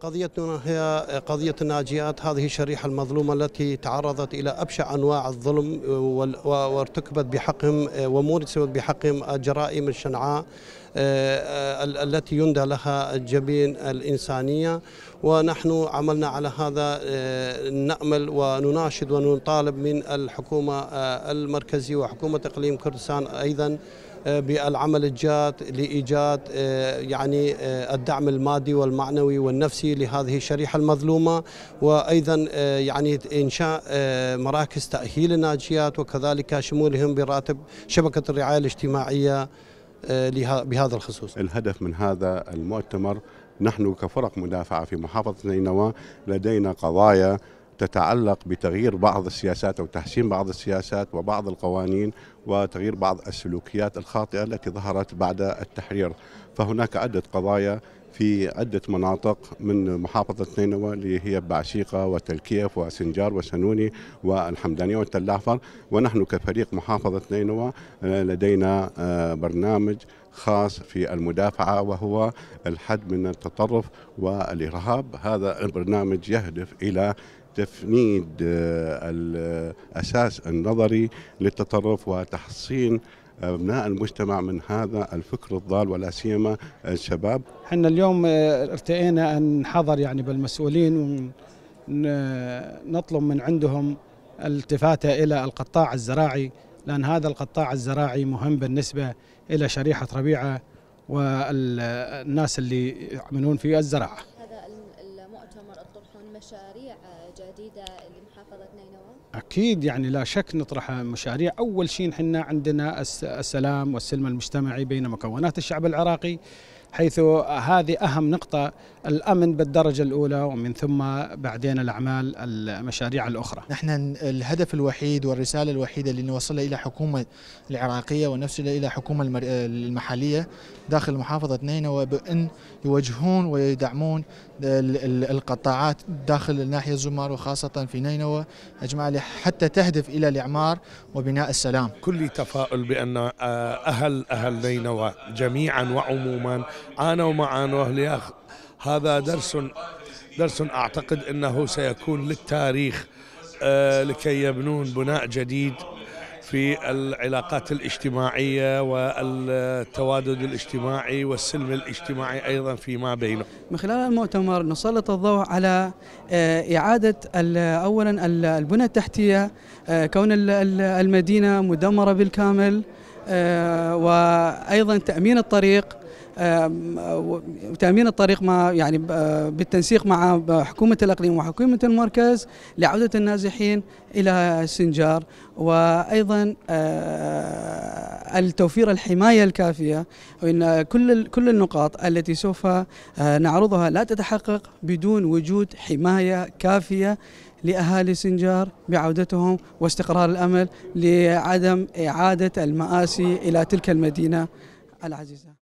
قضيتنا هي قضية الناجيات هذه الشريحة المظلومة التي تعرضت إلى أبشع أنواع الظلم وارتكبت بحقهم ومورست بحقهم الجرائم الشنعاء آه، آه، التي يندى لها الجبين الإنسانية ونحن عملنا على هذا آه، نأمل ونناشد ونطالب من الحكومة المركزية وحكومة إقليم كردستان أيضا بالعمل الجاد لايجاد يعني الدعم المادي والمعنوي والنفسي لهذه الشريحه المظلومه وايضا يعني انشاء مراكز تاهيل الناجيات وكذلك شمولهم براتب شبكه الرعايه الاجتماعيه آه، بهذا الخصوص الهدف من هذا المؤتمر نحن كفرق مدافعة في محافظة نينوى لدينا قضايا تتعلق بتغيير بعض السياسات أو تحسين بعض السياسات وبعض القوانين وتغيير بعض السلوكيات الخاطئة التي ظهرت بعد التحرير فهناك عدة قضايا في عدة مناطق من محافظة نينوى اللي هي بعشيقة وتلكيف وسنجار وسنوني والحمدانية والتلافر ونحن كفريق محافظة نينوى آه، لدينا آه، برنامج خاص في المدافعة وهو الحد من التطرف والإرهاب هذا البرنامج يهدف إلى تفنيد آه، الأساس النظري للتطرف وتحصين ابناء المجتمع من هذا الفكر الضال ولا سيما الشباب. احنا اليوم آه، ارتئينا ان نحضر يعني بالمسؤولين ونطلب من عندهم التفاته الى القطاع الزراعي لان هذا القطاع الزراعي مهم بالنسبه الى شريحه ربيعه والناس اللي يعملون في الزراعه. مشاريع جديده لمحافظه نينوى؟ اكيد يعني لا شك نطرح مشاريع، اول شيء نحن عندنا السلام والسلم المجتمعي بين مكونات الشعب العراقي حيث هذه اهم نقطه الأمن بالدرجة الأولى ومن ثم بعدين الأعمال المشاريع الأخرى نحن الهدف الوحيد والرسالة الوحيدة اللي نوصلها إلى حكومة العراقية ونفسها إلى حكومة المحلية داخل محافظة نينوى بان يوجهون ويدعمون القطاعات داخل الناحية الزمار وخاصة في نينوى أجمع حتى تهدف إلى الإعمار وبناء السلام كل تفاؤل بأن آه، أهل أهل نينوى جميعا وعموما عانوا معا وأهلها هذا درس درس أعتقد أنه سيكون للتاريخ آه، لكي يبنون بناء جديد في العلاقات الاجتماعية والتوادد الاجتماعي والسلم الاجتماعي أيضا فيما بينه من خلال المؤتمر نسلط الضوء على آه، إعادة أولا البنى التحتية آه، كون المدينة مدمرة بالكامل وأيضا تأمين الطريق وتامين الطريق مع يعني آه، بالتنسيق مع حكومه الاقليم وحكومه المركز لعوده النازحين الى سنجار وايضا آه، التوفير الحمايه الكافيه وان كل كل النقاط التي سوف آه، نعرضها لا تتحقق بدون وجود حمايه كافيه لأهالي سنجار بعودتهم واستقرار الأمل لعدم إعادة المآسي إلى تلك المدينة العزيزة